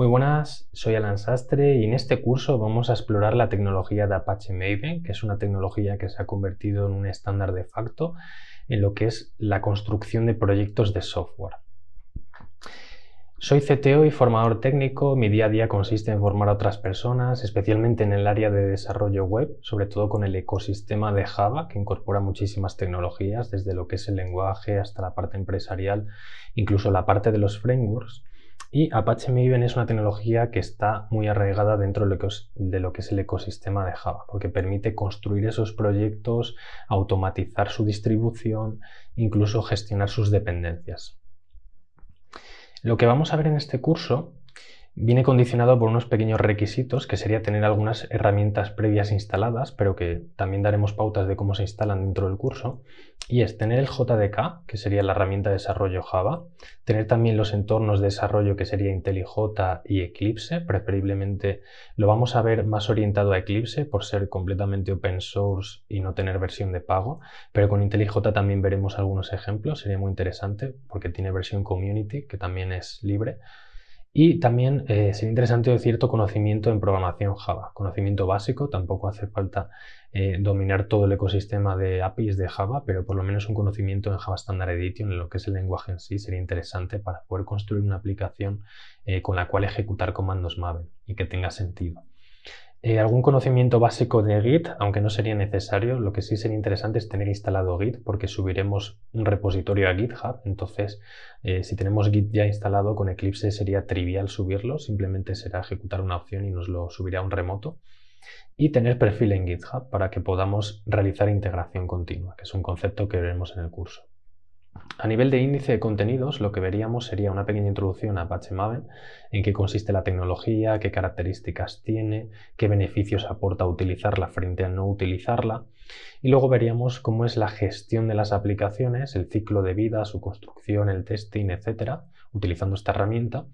Muy buenas, soy Alan Sastre y en este curso vamos a explorar la tecnología de Apache Maven, que es una tecnología que se ha convertido en un estándar de facto en lo que es la construcción de proyectos de software. Soy CTO y formador técnico. Mi día a día consiste en formar a otras personas, especialmente en el área de desarrollo web, sobre todo con el ecosistema de Java, que incorpora muchísimas tecnologías, desde lo que es el lenguaje hasta la parte empresarial, incluso la parte de los frameworks. Y Apache Maven es una tecnología que está muy arraigada dentro de lo, que es, el ecosistema de Java, porque permite construir esos proyectos, automatizar su distribución, incluso gestionar sus dependencias. Lo que vamos a ver en este curso viene condicionado por unos pequeños requisitos, que sería tener algunas herramientas previas instaladas, pero que también daremos pautas de cómo se instalan dentro del curso, y es tener el JDK, que sería la herramienta de desarrollo Java, tener también los entornos de desarrollo, que sería IntelliJ y Eclipse, preferiblemente lo vamos a ver más orientado a Eclipse por ser completamente open source y no tener versión de pago, pero con IntelliJ también veremos algunos ejemplos, sería muy interesante porque tiene versión community, que también es libre. Y también eh, sería interesante cierto conocimiento en programación Java, conocimiento básico, tampoco hace falta eh, dominar todo el ecosistema de APIs de Java, pero por lo menos un conocimiento en Java Standard Edition, en lo que es el lenguaje en sí, sería interesante para poder construir una aplicación eh, con la cual ejecutar comandos Maven y que tenga sentido. Eh, algún conocimiento básico de Git, aunque no sería necesario, lo que sí sería interesante es tener instalado Git porque subiremos un repositorio a GitHub, entonces eh, si tenemos Git ya instalado con Eclipse sería trivial subirlo, simplemente será ejecutar una opción y nos lo subirá a un remoto. Y tener perfil en GitHub para que podamos realizar integración continua, que es un concepto que veremos en el curso. A nivel de índice de contenidos, lo que veríamos sería una pequeña introducción a Apache Maven, en qué consiste la tecnología, qué características tiene, qué beneficios aporta utilizarla frente a no utilizarla. Y luego veríamos cómo es la gestión de las aplicaciones, el ciclo de vida, su construcción, el testing, etc., utilizando esta herramienta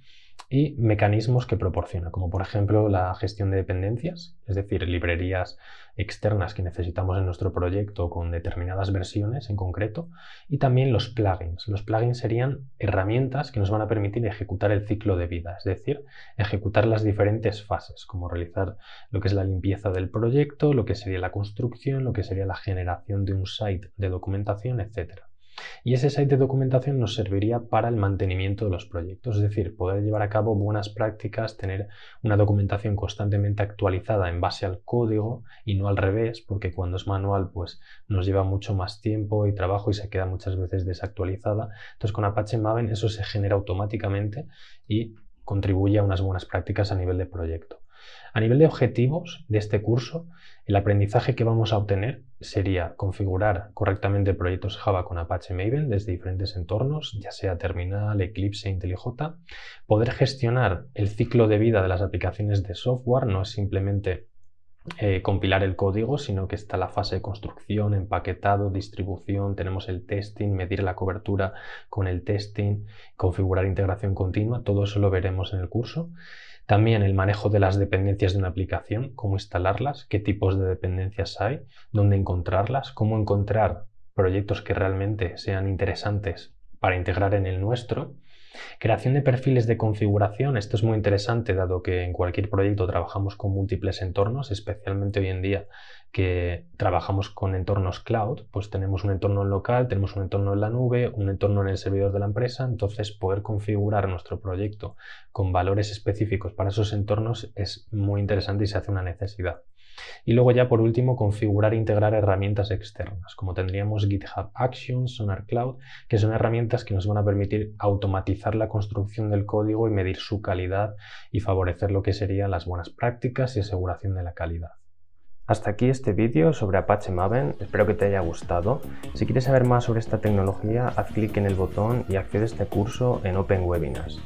y mecanismos que proporciona, como por ejemplo la gestión de dependencias, es decir, librerías externas que necesitamos en nuestro proyecto con determinadas versiones en concreto, y también los plugins. Los plugins serían herramientas que nos van a permitir ejecutar el ciclo de vida, es decir, ejecutar las diferentes fases, como realizar lo que es la limpieza del proyecto, lo que sería la construcción, lo que sería la generación de un site de documentación, etcétera. Y ese site de documentación nos serviría para el mantenimiento de los proyectos, es decir, poder llevar a cabo buenas prácticas, tener una documentación constantemente actualizada en base al código y no al revés, porque cuando es manual pues nos lleva mucho más tiempo y trabajo y se queda muchas veces desactualizada. Entonces con Apache Maven eso se genera automáticamente y contribuye a unas buenas prácticas a nivel de proyecto. A nivel de objetivos de este curso, el aprendizaje que vamos a obtener sería configurar correctamente proyectos Java con Apache Maven desde diferentes entornos, ya sea Terminal, Eclipse, IntelliJ, poder gestionar el ciclo de vida de las aplicaciones de software, no es simplemente eh, compilar el código, sino que está la fase de construcción, empaquetado, distribución, tenemos el testing, medir la cobertura con el testing, configurar integración continua, todo eso lo veremos en el curso. También el manejo de las dependencias de una aplicación, cómo instalarlas, qué tipos de dependencias hay, dónde encontrarlas, cómo encontrar proyectos que realmente sean interesantes para integrar en el nuestro Creación de perfiles de configuración. Esto es muy interesante dado que en cualquier proyecto trabajamos con múltiples entornos, especialmente hoy en día que trabajamos con entornos cloud, pues tenemos un entorno local, tenemos un entorno en la nube, un entorno en el servidor de la empresa, entonces poder configurar nuestro proyecto con valores específicos para esos entornos es muy interesante y se hace una necesidad. Y luego ya por último, configurar e integrar herramientas externas, como tendríamos GitHub Actions, Sonar Cloud, que son herramientas que nos van a permitir automatizar la construcción del código y medir su calidad y favorecer lo que serían las buenas prácticas y aseguración de la calidad. Hasta aquí este vídeo sobre Apache Maven, espero que te haya gustado. Si quieres saber más sobre esta tecnología, haz clic en el botón y accede a este curso en Open Webinars.